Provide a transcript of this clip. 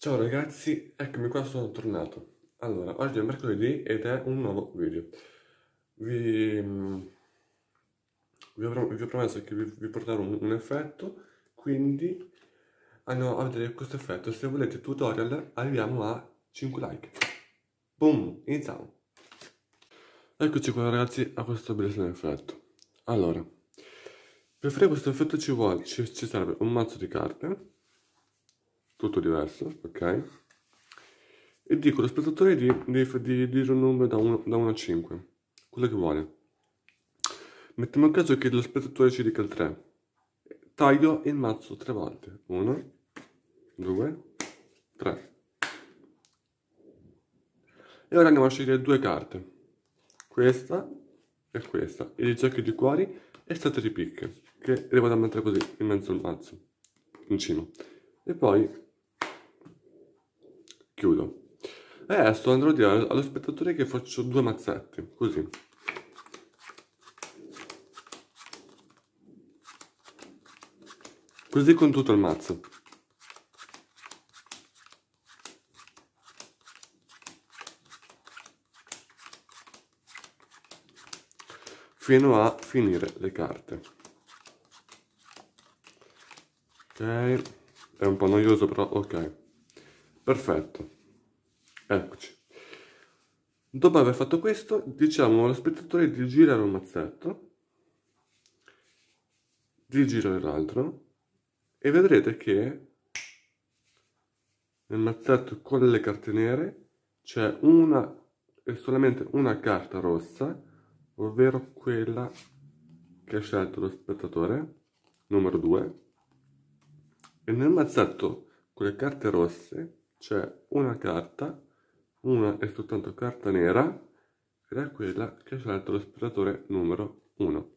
Ciao ragazzi, eccomi qua, sono tornato. Allora, oggi è mercoledì ed è un nuovo video. Vi, vi, avrò, vi ho promesso che vi, vi porterò un, un, effetto, quindi andiamo ah a vedere questo effetto. Se volete tutorial arriviamo a 5 like. Boom, iniziamo. Eccoci qua ragazzi a questo bellissimo effetto. Allora, per fare questo effetto ci, vuole, ci, ci serve un mazzo di carte tutto diverso, ok? E dico lo spettatore di, di, di dire un numero da 1, a 5, quello che vuole. Mettiamo a caso che lo spettatore ci dica il 3. Taglio il mazzo tre volte. 1, 2, 3. E ora andiamo a scegliere due carte. Questa e questa. Il gioco di cuori e state di picche, che vado a mettere così in mezzo al mazzo, in cima. E poi chiudo. E eh, adesso andrò a dire allo spettatore che faccio due mazzetti, così. Così con tutto il mazzo. Fino a finire le carte. Ok, è un po' noioso però ok. Perfetto, eccoci. Dopo aver fatto questo, diciamo allo spettatore di girare un mazzetto, di girare l'altro, e vedrete che nel mazzetto con le carte nere c'è una e solamente una carta rossa, ovvero quella che ha scelto lo spettatore, numero 2, e nel mazzetto con le carte rosse c'è una carta, una è soltanto carta nera, ed è quella che ha scelto l'aspiratore numero 1.